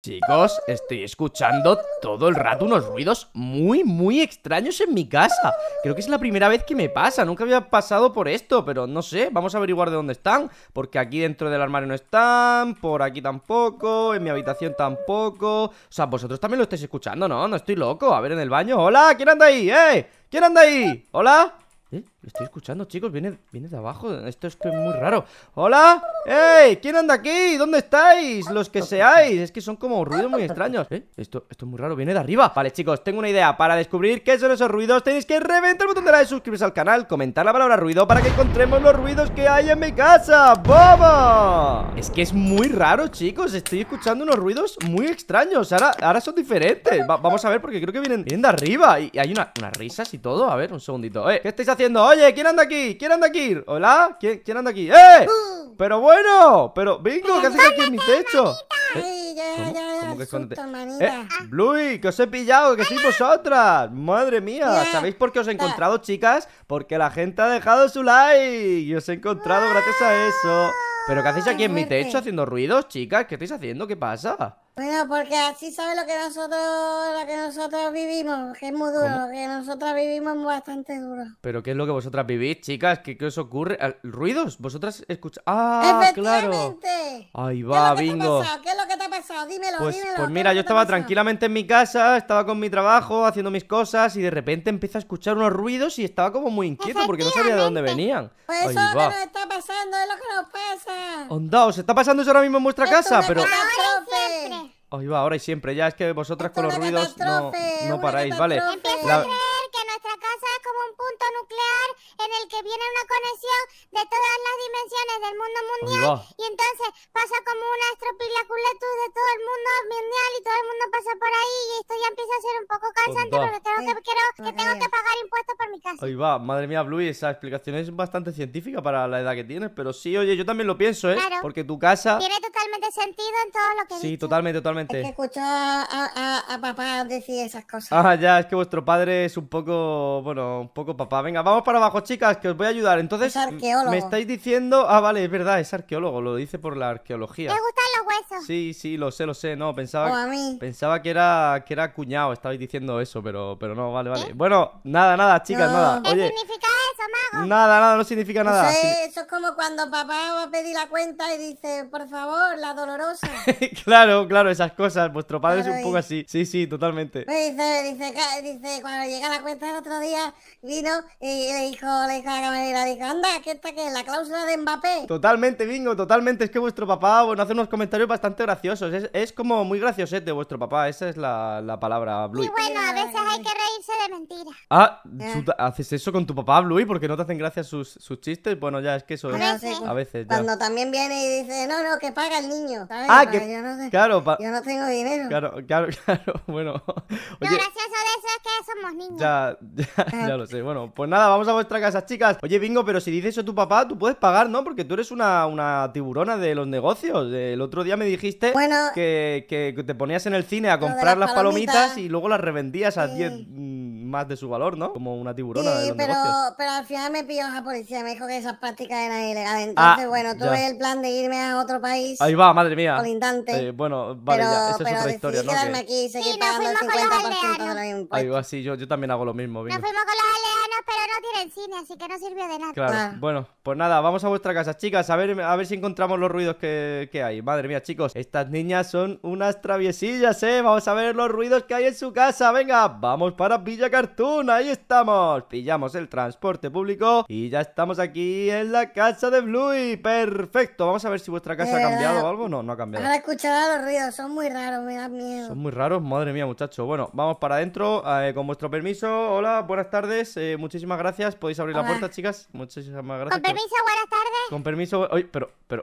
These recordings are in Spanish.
Chicos, estoy escuchando todo el rato unos ruidos muy, muy extraños en mi casa Creo que es la primera vez que me pasa, nunca había pasado por esto Pero no sé, vamos a averiguar de dónde están Porque aquí dentro del armario no están, por aquí tampoco, en mi habitación tampoco O sea, vosotros también lo estáis escuchando, ¿no? No estoy loco, a ver en el baño Hola, ¿quién anda ahí? ¡Eh! ¿Quién anda ahí? ¿Hola? ¿Eh? Lo estoy escuchando, chicos, viene, viene de abajo Esto es que es muy raro ¡Hola! ¡Ey! ¿Quién anda aquí? ¿Dónde estáis? Los que seáis Es que son como ruidos muy extraños ¿Eh? Esto, esto es muy raro, viene de arriba Vale, chicos, tengo una idea Para descubrir qué son esos ruidos Tenéis que reventar el botón de like, suscribirse al canal Comentar la palabra ruido Para que encontremos los ruidos que hay en mi casa ¡Vamos! Es que es muy raro, chicos Estoy escuchando unos ruidos muy extraños Ahora, ahora son diferentes Vamos a ver porque creo que vienen, vienen de arriba Y hay unas risas y todo A ver, un segundito eh, ¿Qué estáis haciendo? oye, ¿quién anda aquí? ¿Quién anda aquí? ¿Hola? ¿Quién, quién anda aquí? ¡Eh! pero bueno, pero vengo! ¿qué haces aquí en mi techo? ¿Eh? ¿Cómo, que eh, Bluey, que os he pillado, que sois vosotras. Madre mía, ¿sabéis por qué os he encontrado, chicas? Porque la gente ha dejado su like y os he encontrado gracias a eso. ¿Pero qué hacéis aquí en mi techo haciendo ruidos, chicas? ¿Qué estáis haciendo? ¿Qué pasa? Bueno, porque así sabe lo que nosotros, lo que nosotros vivimos, que es muy duro, que nosotras vivimos bastante duro. Pero ¿qué es lo que vosotras vivís, chicas? ¿Qué, qué os ocurre? ¿Ruidos? ¿Vosotras escucháis? ¡Ah, claro! Ahí va, bingo. ¿Qué es lo que te ha pasado? Dímelo, pues, Pues mira, yo estaba tranquilamente en mi casa, estaba con mi trabajo, haciendo mis cosas, y de repente empiezo a escuchar unos ruidos y estaba como muy inquieto porque no sabía de dónde venían. Pues eso es lo que nos está pasando, es lo que nos pasa. Onda, ¿os está pasando eso ahora mismo en vuestra casa? Pero iba ahora y siempre, ya es que vosotras con los ruidos no, no paráis, ¿vale? Empiezo a creer que nuestra casa es como un punto nuclear en el que viene una conexión de todas las dimensiones del mundo mundial entonces pasa como una estropilaculetus de todo el mundo mundial y todo el mundo pasa por ahí y esto ya empieza a ser un poco cansante porque tengo que, quiero, que tengo que pagar impuestos por mi casa. Ahí va, madre mía, Blue, esa explicación es bastante científica para la edad que tienes, pero sí, oye, yo también lo pienso, ¿eh? Claro. Porque tu casa... Tiene totalmente sentido en todo lo que... Sí, totalmente, totalmente. Es que escucho a, papá decir esas cosas. Ah, ya, es que vuestro padre es un poco, bueno, un poco papá. Venga, vamos para abajo, chicas, que os voy a ayudar. Entonces, es me estáis diciendo... Ah, vale, es verdad, es arqueólogo, lo dice por la arqueología. Sí, sí, lo sé, lo sé. No, pensaba, pensaba que era que era cuñado, estabais diciendo eso, pero, pero no, vale, vale. ¿Eh? Bueno, nada, nada, chicas, nada. significa eso, mago? Nada, nada, no significa nada. Eso es, como cuando papá va a pedir la cuenta y dice, por favor, la dolorosa. claro, claro, esas cosas. Vuestro padre es un poco así. Sí, sí, totalmente. Pues dice, dice, cuando llega la cuenta el otro día, vino y le dijo, le dijo a la dijo, anda, ¿qué está que La cláusula de Mbappé. Totalmente, bingo, totalmente. Es que vuestro papá, bueno, hace unos comentarios bastante graciosos. Es, es como muy graciosete vuestro papá. Esa es la, la palabra, Bluey. Y bueno, a veces hay que reírse de mentiras. Ah, ah. ¿haces eso con tu papá, Bluey? Porque no te hacen gracia sus, sus chistes. Bueno, ya, es que eso es. A veces. Cuando también viene y dice, no, no, que paga el niño. Ah, pues que. Yo no, sé. claro, yo no tengo dinero. Claro, claro, claro. Bueno. Lo gracioso de eso es que somos niños. Ya, ya, lo sé. Bueno, pues nada, vamos a vuestra casa, chicas. Oye, Bingo, pero si dices eso tu papá, tú puedes pagar, ¿no? Porque tú eres una, una tiburona de los negocios. El otro día me dijiste que, que, te ponías en el cine a comprar las, palomitas, palomitas, y luego las revendías a 10 más de su valor, ¿no? Como una tiburona. Sí, pero, pero al final me pilló la policía, me dijo que esas prácticas eran ilegales. Ah, Entonces, bueno, tuve ves el plan de irme a otro país. Ahí va, madre mía. Colindante. Eh, bueno, vale, ya. Esa es otra historia, ¿no? y sí, pagando los Ahí va, sí, yo, también hago lo mismo. Nos fuimos con los aldeanos, pero no tienen cine, así que no sirvió de nada. Ah. Bueno, pues nada, vamos a vuestra casa, chicas, a ver, a ver si encontramos los ruidos que, hay. Madre mía, chicos, estas niñas son unas traviesillas, ¿eh? Vamos a ver los ruidos que hay en su casa. Venga, vamos para Villa ahí estamos. Pillamos el transporte público y ya estamos aquí en la casa de Bluey. Perfecto, vamos a ver si vuestra casa ha eh, cambiado o algo. No, no ha cambiado. Ahora escuchado los ruidos, son muy raros, me da miedo. Son muy raros, madre mía, muchachos. Bueno, vamos para adentro, eh, con vuestro permiso. Hola, buenas tardes, eh, muchísimas gracias. ¿Podéis abrir la puerta, chicas? Muchísimas gracias. Con permiso, buenas tardes. Con permiso, oye, pero, pero,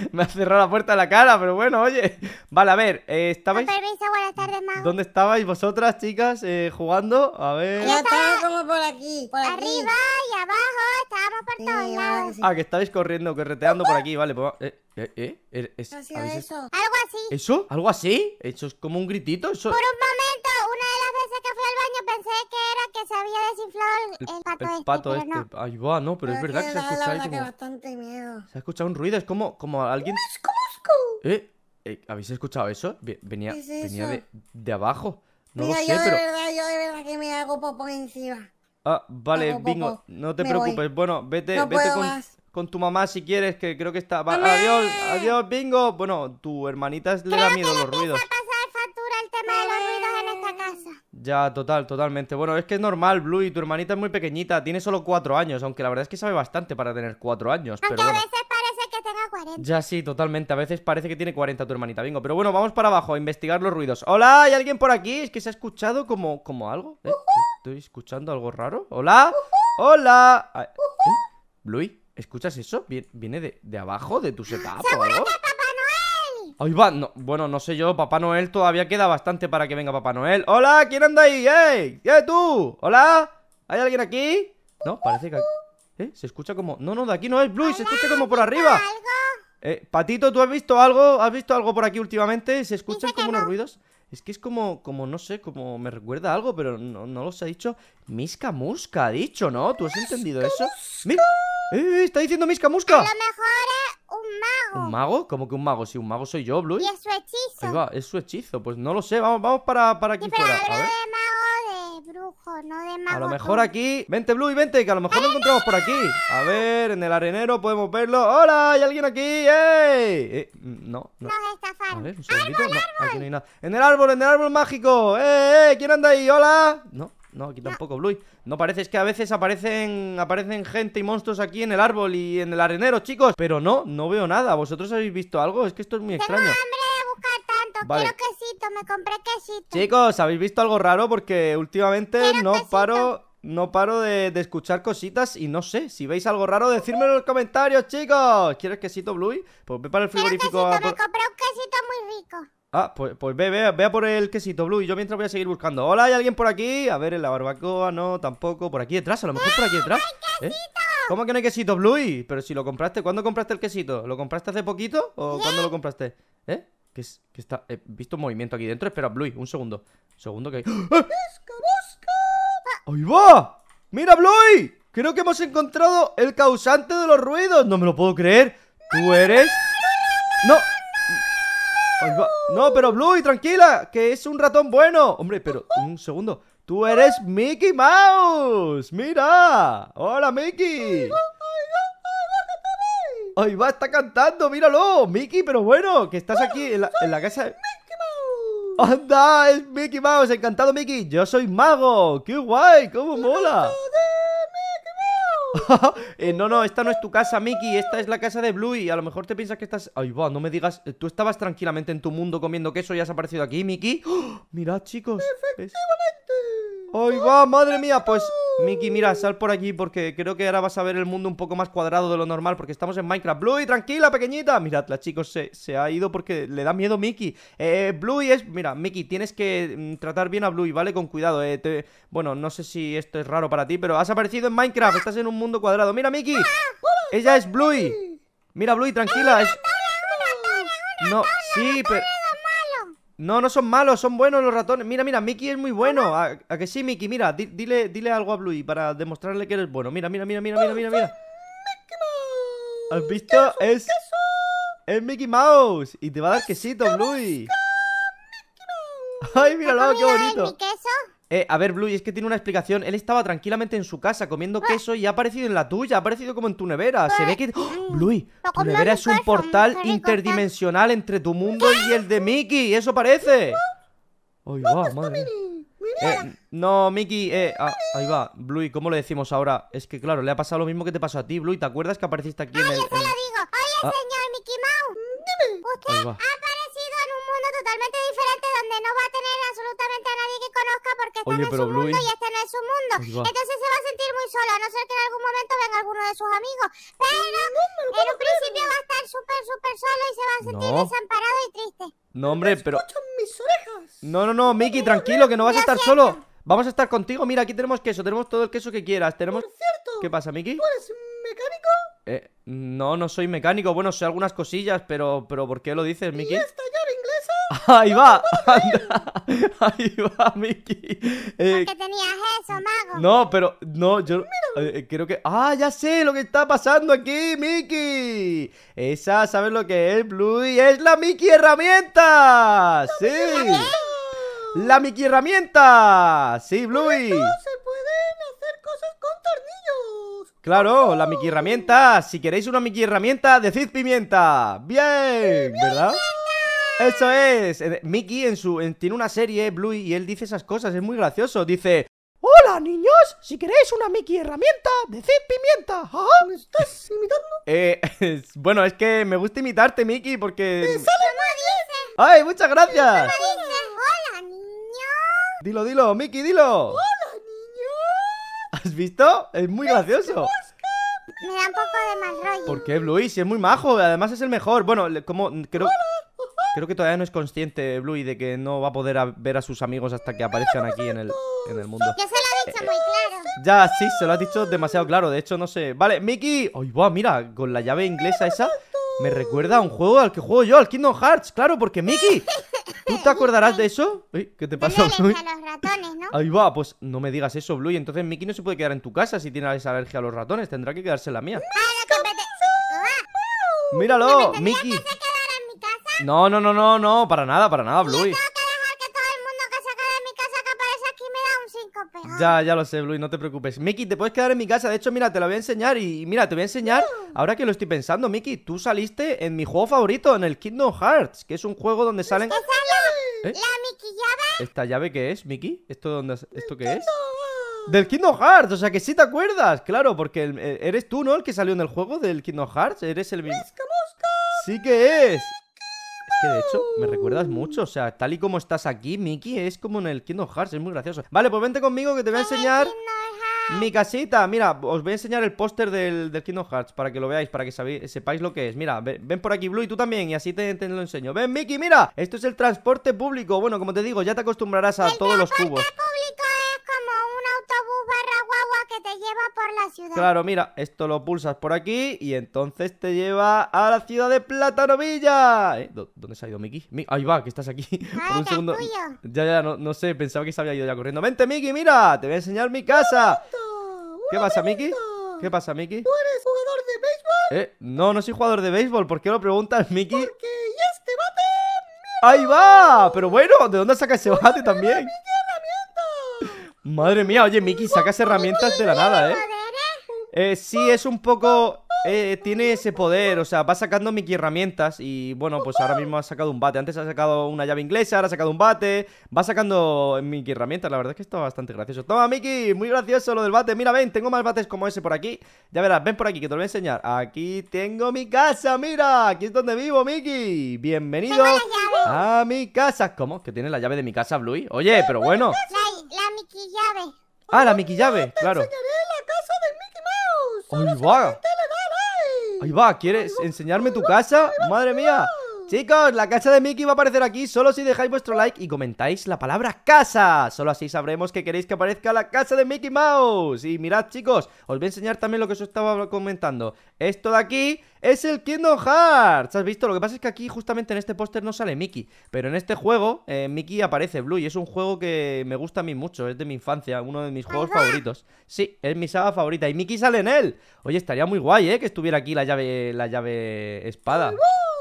me, ha cerrado la puerta en la cara, pero bueno, oye. Vale, a ver, ¿estabais? Con permiso, buenas tardes, ¿Dónde estabais vosotras, chicas? Eh, jugando. A ver. Ya estaba como por aquí. Por Arriba y abajo, estábamos por todos lados. Ah, que estabais corriendo, correteando por aquí. Vale, pues. Eh, eh, eh, eh es, ha sido eso? Algo así. ¿Eso? ¿Algo así? ¿Eso es como un gritito? Eso... Por un momento, una de las veces que fui al baño pensé que era que se había desinflado el, pato pato el este, pato este. Ahí va, no, pero, es verdad que se ha escuchado como... bastante miedo. Se ha escuchado un ruido, es como, como alguien. ¿Eh? ¿Eh? ¿Habéis escuchado eso? Venía, venía de, de abajo. No sé, yo de pero... verdad, yo de verdad que me hago popo encima. Ah, vale, bingo, no te preocupes. Bueno, vete, vete con, con, tu mamá si quieres, que creo que está... Adiós, adiós, bingo. Bueno, tu hermanita le da miedo los ruidos. de los ruidos Ya, total, totalmente. Bueno, es que es normal, Blue, y tu hermanita es muy pequeñita, tiene solo cuatro años, aunque la verdad es que sabe bastante para tener cuatro años. pero bueno tenga 40. Ya sí, totalmente. A veces parece que tiene 40 tu hermanita, bingo. Pero bueno, vamos para abajo a investigar los ruidos. Hola, ¿hay alguien por aquí? Es que se ha escuchado como, como algo. ¿Eh? ¿Estoy escuchando algo raro? Hola. Hola. Ah, ¿Eh? ¿escuchas eso? ¿Viene de, abajo, de tu setup? ¡Seguro que Ahí va, bueno, no sé yo, Papá Noel todavía queda bastante para que venga Papá Noel ¡Hola! ¿Quién anda ahí? ¡Ey! ¡Eh, tú! ¿Hola? ¿Hay alguien aquí? No, parece que... ¿Eh? Se escucha como... No, no, de aquí no es, Blue, se escucha como por arriba. Eh, Patito, ¿tú has visto algo? ¿Has visto algo por aquí últimamente? ¿Se escuchan como unos ruidos? Es que es como, como, no sé, como me recuerda algo, pero no, no los ha dicho. Misca Musca ha dicho, ¿no? ¿Tú has entendido eso? Eh, ¡Eh, está diciendo Misca Musca! A lo mejor es un mago. ¿Un mago? ¿Cómo que un mago? Si un mago soy yo, Blue. Y es su hechizo. es su hechizo. Pues no lo sé, vamos, vamos para, para aquí fuera. A ver no de A lo mejor aquí. Vente, Blue, y vente, que a lo mejor lo encontramos por aquí. A ver, en el arenero podemos verlo. ¡Hola! ¿Hay alguien aquí? ¡Ey! Eh, mm, no, no. Nos ¡Árbol, ¡En el árbol, en el árbol mágico! ¡Eh, eh! ¿Quién anda ahí? ¡Hola! No, no, aquí tampoco, Blue. No parece, es que a veces aparecen, aparecen gente y monstruos aquí en el árbol y en el arenero, chicos. Pero no, no veo nada. ¿Vosotros habéis visto algo? Es que esto es muy extraño. Hambre quiero quesito, me compré quesito. Chicos, ¿habéis visto algo raro? Porque últimamente no paro no paro de, escuchar cositas y no sé, si veis algo raro, decírmelo en los comentarios, chicos. ¿Quieres quesito, Bluey? Pues ve para el frigorífico. Quesito, me compré un quesito muy rico. Ah, pues, pues ve, ve, por el quesito, Blue. yo mientras voy a seguir buscando. Hola, ¿hay alguien por aquí? A ver, en la barbacoa, no, tampoco. Por aquí detrás, a lo mejor por aquí detrás. ¿Eh? ¿Cómo que no hay quesito, Blue? Pero si lo compraste, ¿cuándo compraste el quesito? ¿Lo compraste hace poquito o cuándo lo compraste? ¿Eh? que está? He visto un movimiento aquí dentro. Espera, Bluey, un segundo. Segundo que... hay. ¡Ah! ahí va! ¡Mira, Bluey! Creo que hemos encontrado el causante de los ruidos. No me lo puedo creer. Tú eres... ¡No! No, pero Bluey, tranquila, que es un ratón bueno. Hombre, pero un segundo. Tú eres Mickey Mouse. Mira. Hola, Mickey. Ahí va, está cantando, míralo, Mickey, pero bueno, que estás aquí en la, casa. De... Mickey Mouse. Anda, es Mickey Mouse, encantado Mickey. Yo soy mago, qué guay, cómo mola. eh, no, no, esta no es tu casa, Mickey, esta es la casa de Bluey. A lo mejor te piensas que estás. Ay, va, no me digas. Eh, tú estabas tranquilamente en tu mundo comiendo queso y has aparecido aquí, Mickey. Mirad, chicos. Efectivamente. ¡Ay, va! ¡Madre mía! Pues, Miki, mira, sal por aquí porque creo que ahora vas a ver el mundo un poco más cuadrado de lo normal porque estamos en Minecraft. ¡Bluey, tranquila, pequeñita! Miradla, chicos, se, se ha ido porque le da miedo Miki. Eh, Bluey es... Mira, Miki, tienes que mm, tratar bien a Bluey, ¿vale? Con cuidado. Eh, Bueno, no sé si esto es raro para ti, pero has aparecido en Minecraft. Estás en un mundo cuadrado. ¡Mira, Miki! ¡Ella es Bluey! Mira, Bluey, tranquila. Es... No, sí, pero... No, no son malos, son buenos los ratones. Mira, mira, Mickey es muy bueno. ¿A, que sí, Mickey? Mira, dile, dile algo a Bluey para demostrarle que eres bueno. Mira, mira, mira, mira, mira, mira, ¿Has visto? es, es Mickey Mouse. Y te va a dar quesito, Bluey. Ay, mira míralo, qué bonito. Eh, a ver, Blue, es que tiene una explicación. Él estaba tranquilamente en su casa comiendo ah. queso y ha aparecido en la tuya, ha aparecido como en tu nevera. Se ve ah, que. Bluey, ¡Oh! mm. Blue, tu nevera es un portal interdimensional entre tu mundo y el de Mickey, eso parece. va, madre. Eh, no, Mickey, eh, ah, ahí va. Blue, ¿cómo le decimos ahora? Es que, claro, le ha pasado lo mismo que te pasó a ti, Blue. ¿Te acuerdas que apareciste aquí en el. Ay, yo lo digo. Oye, señor Mickey Mouse. Dime. Usted Oye, pero su mundo en su mundo. Entonces se va a sentir muy solo, a no ser que en algún momento venga alguno de sus amigos. Pero en un principio va a estar súper, súper solo y se va a sentir desamparado y triste. No, hombre, pero... No, no, no, Mickey, tranquilo, que no vas a estar solo. Vamos a estar contigo. Mira, aquí tenemos queso, tenemos todo el queso que quieras. Tenemos... ¿Qué pasa, Mickey? ¿Tú eres mecánico? Eh, no, no soy mecánico. Bueno, sé algunas cosillas, pero, pero ¿por qué lo dices, Mickey? ya Ahí va. Ahí va, Miki. Eh, tenías eso, mago? No, pero no, yo eh, eh, creo que. ¡Ah, ya sé lo que está pasando aquí, Miki! Esa, ¿sabes lo que es, Bluey? ¡Es la Miki herramienta! ¡Sí! ¡La Miki herramienta! ¡Sí, Bluey! Claro, la Mickey herramienta. Si queréis una Mickey herramienta, decid pimienta. Bien, ¿verdad? Eso es. Eh, Mickey en su, tiene una serie, Bluey, y él dice esas cosas. Es muy gracioso. Dice. Hola niños, si queréis una Mickey herramienta, decid pimienta. ¿Me estás imitando? Eh, bueno, es que me gusta imitarte, Mickey, porque. ¡Sale dice! ¡Ay, muchas gracias! ¡Hola niños! Dilo, dilo, Mickey, dilo. ¡Hola niños! ¿Has visto? Es muy gracioso. Me da un poco de mal rollo. ¿Por qué, Bluey? Si es muy majo, además es el mejor. Bueno, como creo. Creo que todavía no es consciente Bluey de que no va a poder ver a sus amigos hasta que aparezcan aquí en el, en el mundo. Ya se lo ha dicho muy claro. Ya, sí, se lo ha dicho demasiado claro. De hecho, no sé. Vale, Mickey. ¡Ay, va! Mira, con la llave inglesa esa me recuerda a un juego al que juego yo, al Kingdom Hearts. Claro, porque Mickey. ¿Tú te acordarás de eso? ¿qué te pasa, Bluey? los ratones, ¿no? Ahí va, pues no me digas eso, Blue Entonces Mickey no se puede quedar en tu casa si tiene esa alergia a los ratones. Tendrá que quedarse en la mía. ¡Míralo, Mickey! No, no, no, no, no, para nada, para nada, Bluey. Ya, ya lo sé, Bluey, no te preocupes. Mickey, te puedes quedar en mi casa. De hecho, mira, te la voy a enseñar. Y mira, te voy a enseñar. Uh. Ahora que lo estoy pensando, Mickey tú saliste en mi juego favorito, en el Kingdom Hearts, que es un juego donde salen. ¿Eh? ¿La Mickey llave? ¿Esta llave qué es, Mickey? ¿Esto, dónde, ¿Esto qué es? Del Kingdom Hearts, o sea que sí te acuerdas, claro, porque eh, eres tú, ¿no? El que salió en el juego del Kingdom Hearts, eres el mismo. Sí que es que de hecho me recuerdas mucho. O sea, tal y como estás aquí, Mickey, es como en el Kingdom Hearts, es muy gracioso. Vale, pues vente conmigo que te voy a enseñar mi casita. Mira, os voy a enseñar el póster del, del, Kingdom Hearts para que lo veáis, para que sepáis lo que es. Mira, ven, por aquí, Blue, y tú también, y así te, lo enseño. Ven, Mickey, mira, esto es el transporte público. Bueno, como te digo, ya te acostumbrarás a todos los cubos la ciudad. Claro, mira, esto lo pulsas por aquí y entonces te lleva a la ciudad de Platanovilla ¿Eh? ¿Dónde se ha ido Miki? Ahí va, que estás aquí. por ah, un segundo. Ya, ya, no, sé, pensaba que se había ido ya corriendo. Vente, Miki, mira, te voy a enseñar mi casa. ¿Qué, pasa, Miki? ¿Qué pasa, Miki? ¿Tú eres jugador de béisbol? Eh, no, no soy jugador de béisbol. ¿Por qué lo preguntas, Miki? Porque este bate. ¡Ahí va! Pero bueno, ¿de dónde saca ese bate también? Madre mía, oye, Miki, sacas herramientas de la nada, ¿eh? Eh, sí, es un poco... Eh, tiene ese poder, o sea, va sacando Miki herramientas y bueno, pues ahora mismo ha sacado un bate. Antes ha sacado una llave inglesa, ahora ha sacado un bate. Va sacando Miki herramientas, la verdad es que está bastante gracioso. Toma, Miki, muy gracioso lo del bate. Mira, ven, tengo más bates como ese por aquí. Ya verás, ven por aquí, que te lo voy a enseñar. Aquí tengo mi casa, mira, aquí es donde vivo, Miki. Bienvenido a mi casa. ¿Cómo? ¿Que tiene la llave de mi casa, Bluey? Oye, pero bueno. Llave. Ah, la Mickey Llave, claro. Ahí va. Ahí va, ¿quieres enseñarme tu casa? Madre mía. Chicos, la casa de Mickey va a aparecer aquí solo si dejáis vuestro like y comentáis la palabra casa. Solo así sabremos que queréis que aparezca la casa de Mickey Mouse. Y mirad, chicos, os voy a enseñar también lo que os estaba comentando. Esto de aquí ¡Es el Kingdom Hearts! ¿Has visto? Lo que pasa es que aquí, justamente en este póster, no sale Mickey. Pero en este juego, eh, Mickey aparece Blue. Y es un juego que me gusta a mí mucho. Es de mi infancia, uno de mis juegos favoritos. Sí, es mi saga favorita. Y Mickey sale en él. Oye, estaría muy guay, ¿eh? Que estuviera aquí la llave, la llave espada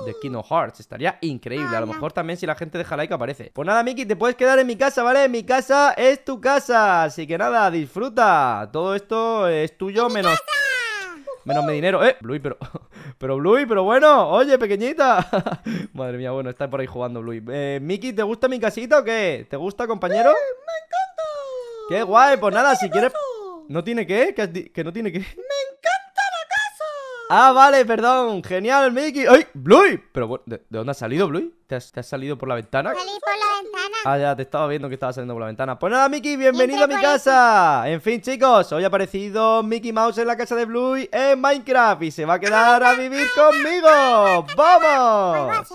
de Kingdom Hearts. Estaría increíble. A lo mejor también si la gente deja like aparece. Pues nada, Mickey, te puedes quedar en mi casa, ¿vale? Mi casa es tu casa. Así que nada, disfruta. Todo esto es tuyo menos... Menos me dinero. ¡Eh! Bluey, pero. Pero Bluey, pero bueno. Oye, pequeñita. Madre mía, bueno, está por ahí jugando Bluey. Eh, Miki, ¿te gusta mi casita o qué? ¿Te gusta, compañero? ¡Eh, ¡Me encanta! ¡Qué guay! Pues nada, si quieres. ¿No tiene qué? ¿Que, ¿Que no tiene qué? que que no tiene que me encanta la casa! Ah, vale, perdón. Genial, Miki. ¡Ay! ¡Bluey! Pero ¿de, dónde has salido, Bluey? ¿Te has, ¿Te has salido por la ventana? Salí por la ventana. Ah, ya, te estaba viendo que estaba saliendo por la ventana. Pues nada, Mickey, bienvenido a mi casa. En fin, chicos, hoy ha aparecido Mickey Mouse en la casa de Blue en Minecraft y se va a quedar a vivir conmigo. ¡Vamos!